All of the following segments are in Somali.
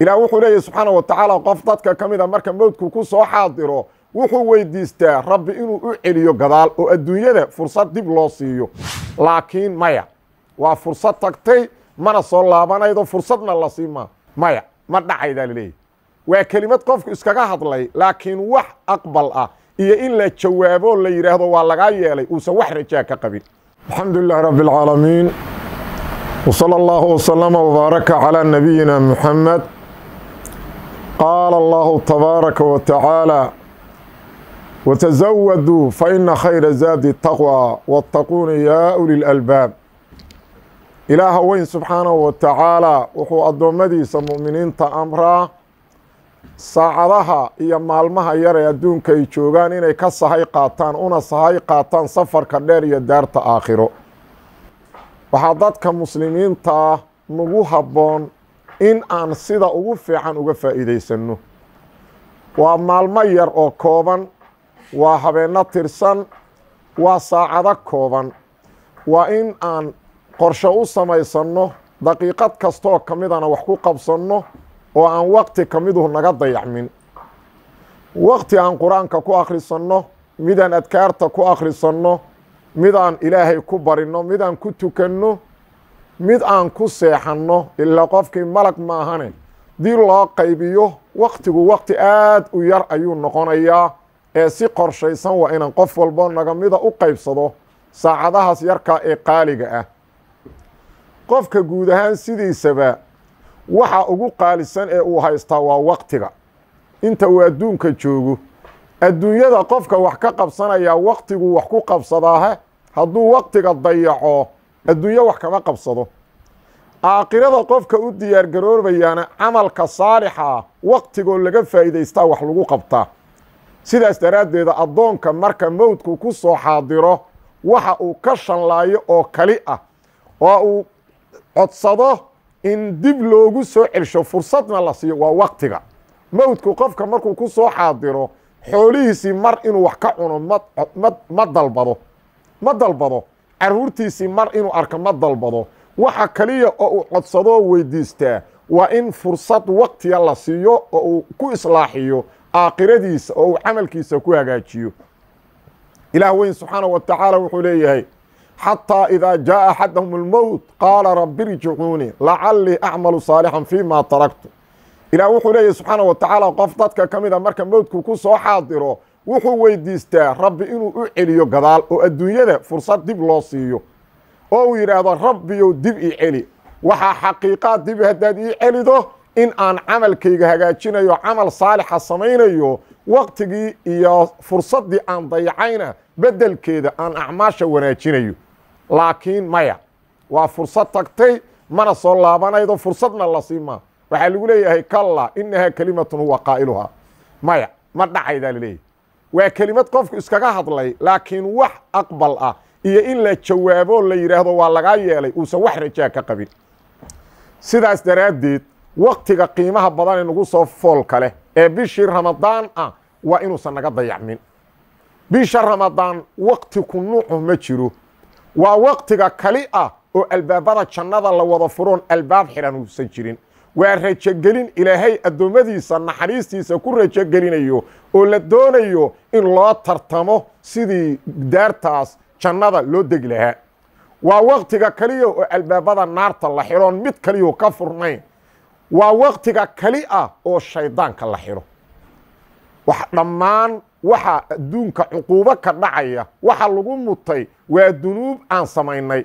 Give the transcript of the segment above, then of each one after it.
ilaah wuxuu leeyahy subxaana wa tacaala qof dadka ka mid a ah marka mowdku ku soo xaadiro wuxuu weydiistaa rabbi inuu u celiyo gadaal oo adduunyada fursad dib loo siiyo laakiin maya waa fursad tagtay mana soo laabanaydo fursadna la siima maya ma dhacaydaa laleeyahy waa kelimad qofku iskaga hadlay laakiin wax aqbal ah iyo in la jawaabo la yidhaahdo waa lagaa yeelay uusan wax rajaa ka qabin alxamdu lilah rabbi alcaalamiin wsala allahu wsalama wbaaraka calaa nabiyina muxamed qaala allahu tabaaraka wa tacaala watazawaduu faina khayra zaadi taqwa wattaquuna yaa uli lalbaab ilaaha weyn subxaanahu wa tacaalaa wuxuu addoommadiisa mu'miniinta amraa saacadaha iyo maalmaha yar ee adduunka ay joogaan inay ka sahay qaataan una sahay qaataan safarka dheer iyo daarta aakhiro waxaa dadka muslimiinta ah nagu habboon in aan sida ugu fiican uga faa'iidaysanno waa maalmo yar oo kooban waa habeenno tirsan waa saacado kooban waa in aan qorshe u samaysanno daqiiqad kastoo ka midana wax ku qabsanno oo aan waqti ka miduhu naga dayacmin waqti aan qur-aanka ku akhrisanno midaan adkaarta ku akhrisanno midaan ilaahay ku barinno midaan ku tukanno mid aan ku seexanno ilaa qofkii malag maahane dii loo qaybiyo waqtigu waqti aad u yar ayuu noqonayaa ee si qorshaysan waa inaan qof walbo nagamida u qaybsado saacadahaas yarkaa ee qaaliga ah qofka guud ahaan sidiisaba waxa ugu qaalisan ee uu haystaa waa waqtiga inta uu adduunka joogo adduunyada qofka wax ka qabsanayaa waqtigu wax ku qabsadaahe hadduu waqtiga dayaco adduunyo wax kama qabsado aakhirada qofka u diyaar garoobayaana camalka saalixa ah waktigoo laga faa'idaystaa wax lagu qabtaa sidaas daraaddeeda addoonka marka mowdku ku soo xaadiro waxa uu ka shanlaayo oo kali ah oo uu codsado in dib loogu soo celsho fursadna la siiyo waa waqtiga mowdku qofka markuu ku soo xaadiro xoolihiisii mar inuu wax ka cuno ma dalbado ma dalbado caruurtiisii mar inuu arko ma dalbado waxa kaliya oo uu codsadoo weydiistaa waa in fursad waktiya la siiyo oo uu ku islaaxiyo aakhiradiisa oo uu camalkiisa ku hagaajiyo ilaah weyn subxaanahu wa tacaala wuxuu leeyahay xataa idaa jaaa axadahum almowt qaala rabbi irjicuuni lacallii acmalu saalixan fii ma taraktu ilaah wuxuu leeyahay subxaanah wa qof dadka ka mid a ah marka mowdku ku soo xaadiro wuxuu weydiistaa rabbi inuu u celiyo gadaal oo adduunyada fursad dib loo siiyo oo uu yidhaahdo rabbiyow dib ii celi waxaa xaqiiqaa dib haddaad ii celido in aan camalkayga hagaajinayo camal saalixa samaynayo waqtigii iyo fursaddii aan dayacayna beddelkeeda aan acmaasha wanaajinayo laakiin maya waa fursad tagtay mana soo laabanaydo fursadna la siima waxaa lagu leeyahay kalla innahaa kelimatun huwa qaailuha maya ma dhacaydaa laleeyahy waa kelimad qofku iskaga hadlay laakiin wax aqbal ah iyo in la jawaabo la yidhaahdo waa lagaa yeelay uusan wax rajaa ka qabin sidaas daraaddeed waqtiga qiimaha badan ee nagu soo foolka leh ee bishii ramadaan ah waa inuusan naga dayacmin bisha ramadaan waqti ku nuucu ma jiro waa waqtiga kali ah oo albaabada jannada la wada furoon albaab xidhan uusan jirin waa rajogelin ilaahay addoommadiisa naxariistiisa ku rajogelinayo oo la doonayo in loo tartamo sidii daartaas jannada loo degi lahaa waa wakhtiga kaliya oo albaabada naarta la xidhoon mid kaliyo ka furnayn waa wakhtiga kali ah oo shayddaanka la xidho wax dhammaan waxa adduunka cuquubo ka dhacaya waxa lagu mutay waa dunuub aan samaynay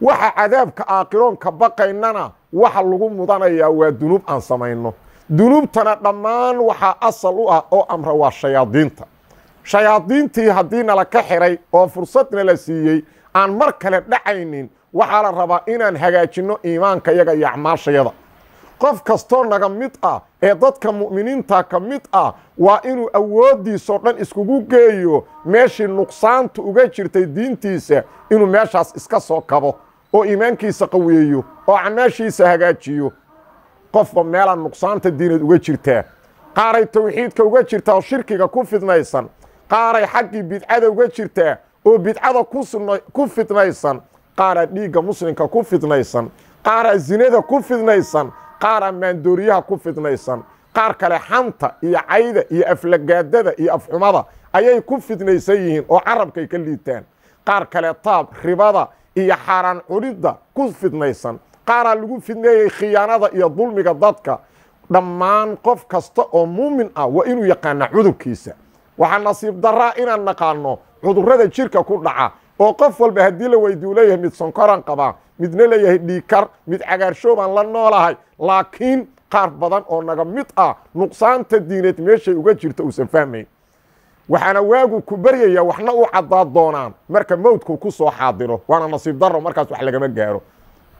waxa cadaabka aakhiroon baqaynana waxa lagu mudanayaa waa dunuub aan samayno dunuubtana dhammaan waxaa asal u ah oo amra waa shayaadiinta shayaadiintii haddii nala ka xiray oo fursadna la siiyey aan mar kale dhacaynin waxaa la rabaa inaan hagaajinno iimaanka iyaga iyo acmaashayada qof kastoo naga mid ah ee dadka mu'miniinta ka mid ah waa inuu awooddiisoo dhan iskugu geeyo meeshii nuqsaanta uga jirtay diintiisa inuu meeshaas iska soo kabo oo iimaankiisa qaweeyo oo acmaashiisa hagaajiyo qofba meelaa nuqsaanta diineed uga jirtaa qaaray towxiidka uga jirtaa oo shirkiga ku fidnaysan qaaray xaggii bidcada uga jirtaa oo bidcada ku fidnaysan qaaraa dhiigga muslimka ku fidnaysan qaaraa zinada ku fidnaysan qaaraa maandooriyaha ku fidnaysan qaar kale xanta iyo cayda iyo aflagaadada iyo afxumada ayay ku fidnaysan yihiin oo carabkay ka liitaan qaar kale taab ribada iyo xaaraan cunidda ku fidnaysan qaaraa lagu fidneeyey khiyaanada iyo dulmiga dadka dhammaan qof kasta oo muumin ah waa inuu yaqaana cudurkiisa waxaa nasiib daraa inaan naqaano cudurrada jirka ku dhaca oo qof walba haddii la weydiiu leeyahay mid sonkoran qabaa midna leeyahay dhiikar mid cagaarshoobaan la noolahay laakiin qaar badan oo naga mid ah nuqsaanta diineed meeshay uga jirta uusan fahmayn waxaana waagu ku beryaya waxna u caddaa doonaan marka mowdku ku soo xaadiro waana nasiib darro markaas wax lagama gaaro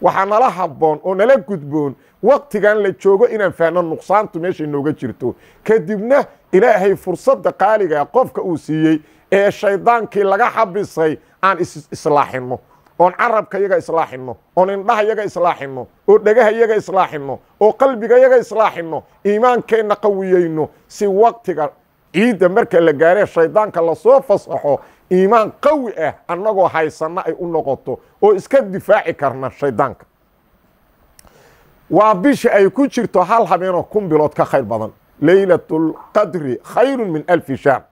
waxaa nala habboon oo nala gudboon waktigan la joogo inaan faahno nuqsaantu meeshay nooga jirto kadibna ilaahay fursadda qaaligaa qofka uu siiyey ee shaydaankii laga xabisay aan islaaxinno oon carabka yaga islaaxinno oon indhaha yaga islaaxinno oo dhegaha yaga islaaxinno oo qalbiga yaga islaaxinno iimaankeenna qawiyeyno si waktiga ciidda marka la gaaree shaydaanka lasoo fasaxo iimaan qawi ah annagoo haysanno ay u noqoto oo iska difaaci karna shaydaanka waa bisha ay ku jirto hal habeenoo kun bilood ka khayr badan leylatulqadri khayru min alfi shaar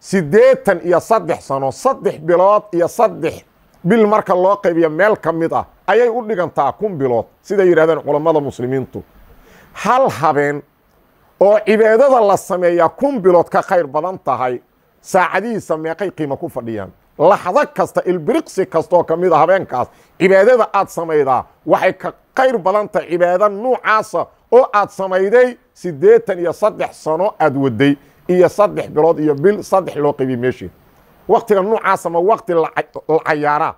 siddeetan iyo saddex sano saddex bilood iyo saddex bil marka loo qaybiya meel ka mid ah ayay u dhigantaa kun bilood siday yidhahdeen culammada muslimiintu hal habeen oo cibaadada la sameeyaa kun bilood ka khayr badan tahay saacadihiisa meeqay qiimo ku fadhiyaan laxdo kasta ilbiriqsi kastaoo ka mid a ah habeenkaas cibaadada aad samaydaa waxay ka khayr badan tahay cibaado nuucaasa oo aad samayday siddeetan iyo saddex sano aad waday iyo saddex bilood iyo bil saddex loo qaybiyey meeshii waktiga nuucaasa ma waqti la cayaaraa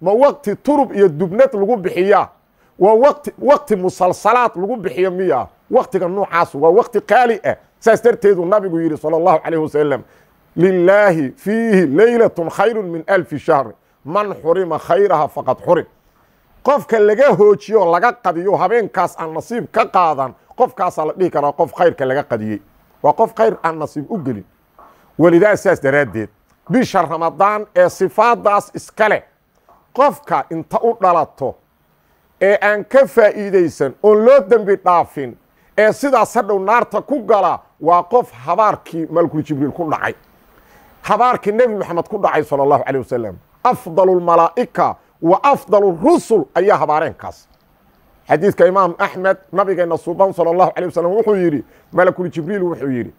ma waqti turub iyo dubnad lagu bixiyaa waa waqti wakti musalsalaad lagu bixiyo miyaa waktiga noocaas waa wakti qaali ah saas darteeduu nabigu yidhi salى اllahu عalيه wasalam lilaahi fiihi leylaة khayru min alfi shahri man xurima khayraha faqad xurim qofka laga hoojiyo laga qadiyo habeenkaas aan nasiib ka qaadan qofkaasaa la dhihi karaa qof khayrka laga qadiyey waa qof khayr aan nasiib u gelin welidaa saas daraaddeed bisha ramadaan ee sifaadaas iska leh qofka inta u dhalato ee aan ka faa'iidaysan oon loo dembi dhaafin ee sidaas hadhow naarta ku gala waa qof habaarkii malkul jibriil ku dhacay habaarkii nebi moxamed ku dhacay sala allahu calay wasalam afdalu lmalaa'ika wa afdal rusul ayaa habaareenkaas xadiidka imaam axmed nabigeena suuban sala allahu calay wasalam wuxuu yidhi malakul jibriil wuxuu yidhi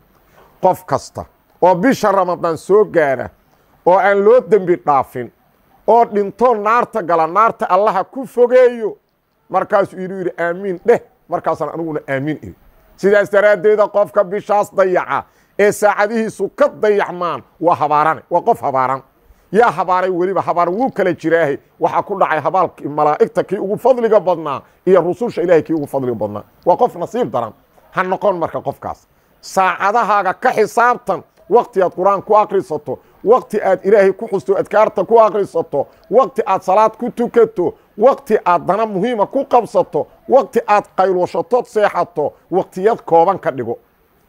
qof kasta oo bisha ramadaan soo gaara oo aan loo dembi dhaafin oo dhintoo naarta gala naarta allaha ku fogeeyo markaasuu idu yidhi aamiin dheh markaasaan aniguna aamin iri sidaas daraaddeeda qofka bishaas dayaca ee saacadihiisu ka dayacmaan waa habaarane waa qof habaaran yaa habaaray weliba habaaran wuu kala jiraahe waxaa ku dhacay habaalkii malaa'igta kii ugu fadliga badnaa iyo rususha ilaahay kii ugu fadliga badnaa waa qof nasiib daran ha noqon marka qofkaas saacadahaaga ka xisaabtan wakti aad qur-aan ku akhrisato wakti aad ilaahay ku xusto adkaarta ku akhrisato wakti aad salaad ku tukato waqti aad dana muhiima ku qabsato waqti aad qaylwashatood seexato waqtiyad kooban ka dhigo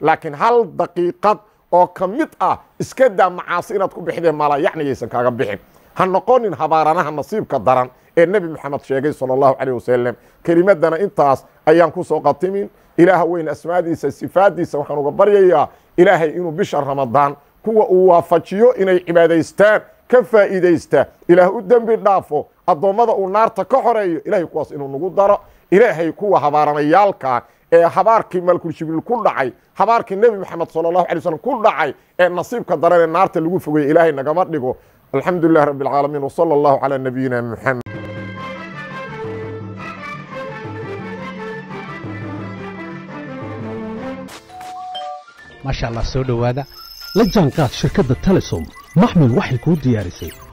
laakiin hal daqiiqad oo ka mid ah iska daa macaasi inaad ku bixdee maalayacniyaysan kaaga bixin ha noqonin habaaranaha nasiibka daran ee nebi moxamed sheegay sala allahu calayh wasalam kelimaddana intaas ayaan ku soo qatimin ilaaha weyn asmaadiisa sifaaddiisa waxaan uga baryayaa ilaahay inuu bisha ramadaan kuwa uu waafajiyo inay cibaadaystaan ka faa'iidaysta ilaah u dembi dhaafo addoommada uu naarta ka xoreeyo ilaahay kuwaas inuu nagu daro ilaahay kuwa habaaranayaalka ee habaarkii malkul jibriil ku dhacay habaarkii nebi moxamed sala allahu alay slam ku dhacay ee nasiibka daran ee naarta lagu fogeeye ilaahay nagama dhigo alxamdu lilah rabbi alcaalamiin wasala allahu calaa nabiyina muxamed maasha allah soo dhowaada la jaanqaad shirkadda telesom maxmed waxay kuu diyaarisay